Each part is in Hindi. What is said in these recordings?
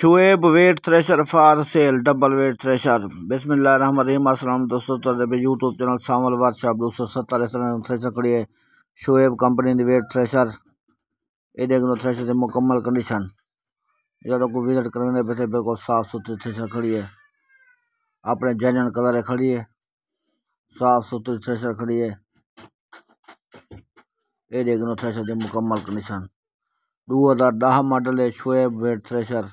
Shoaib wheat thresher for sale double wheat thresher बिसमीम असलम दोस्तों तरबे तो यूट्यूब चैनल सामल वर्कशॉप दो सौ सत्तर थ्रेशर खड़ी है शुएब कंपनी की वेट थ्रेशर ये देखो थ्रेशर की मुकम्मल कंडीशन जो को विजिट करने पे बिल्कुल साफ़ सुथरी थ्रेशर खड़ी है अपने जैन कलर खड़ी है साफ़ सुथरी थ्रेशर खड़ी है ये देखो थ्रेशर की मुकम्मल कंडीशन दो हज़ार दह मॉडल है शुएब वेट थ्रेशर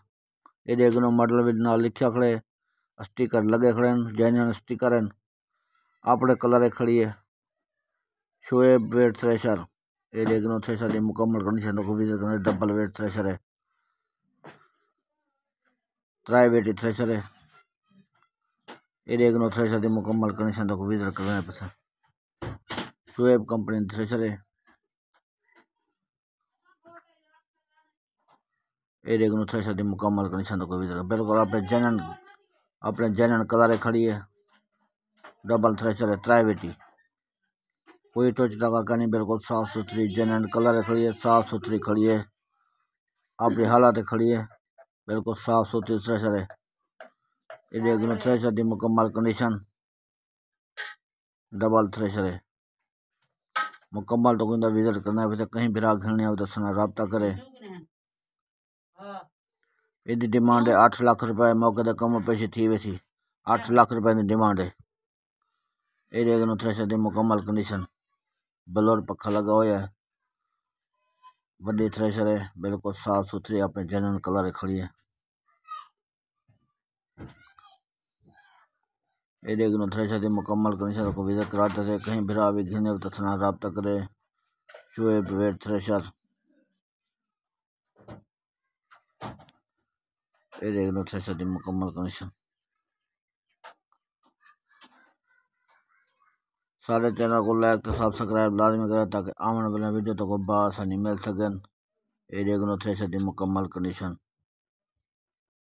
एडे अगनो मॉडल भी नाल लिखा खड़े स्टिकर लगे खड़े जैन स्टिकर हैं आपने कलर खड़ी है शोएब वेट थ्रेशर ये देख लो थ्रेशर की मुकम्मल कंडीशन देखो भी डबल वेट थ्रेशर है त्राई वेट थ्रेशर है ये देख लो थ्रेशर की मुकम्मल कंडीशन देखो भी कर रहे शोएब कंपनी थ्रेशर है એ રેગનું થ્રેશરથી મુકમ્મલ કરી बिल्कुल अपने વિતરણ अपने આપણે कलर खड़ी है डबल थ्रेसर है થ્રેશર कोई टोच लगा कर नहीं बिल्कुल साफ़ सुथरी जेनन कलर खड़ी है साफ़ सुथरी खड़ी है अपनी हालत खड़ी है बिल्कुल साफ़ सुथरी थ्रेसर है ये थ्रेसर की मुकम्मल कंडीशन डबल थ्रेसर है मुकम्मल तो कोई विजिट करना है कहीं भी राह खेलने हो तो रबता ਇਹਦੀ हाँ। डिमांड है 8 ਲੱਖ ਰੁਪਏ मौके ਦਾ कम ਪੈਸੇ थी ਵੇ ਸੀ 8 ਲੱਖ ਰੁਪਏ ਦੀ है एरिया का थ्रेशर की मुकम्मल कंडीशन बलोर पखा लगा हुआ है वे थ्रेशर है बिल्कुल साफ सुथरी अपने जनरल कलर खड़ी है एरिया की थ्रेशर की मुकम्मल कंडीशन को विजिट कराते थे कहीं भरा भी घिरने तथना तो थाना रबता करे शुएब वेट थ्रेशर ये देख लो अच्छा शादी मुकम्मल कमीशन सारे चैनल को लाइक तो सब्सक्राइब लाजमी करें ताकि आने वाले वीडियो तक तो बासानी मिल सकन ये देख लो अच्छा शादी मुकम्मल कंडीशन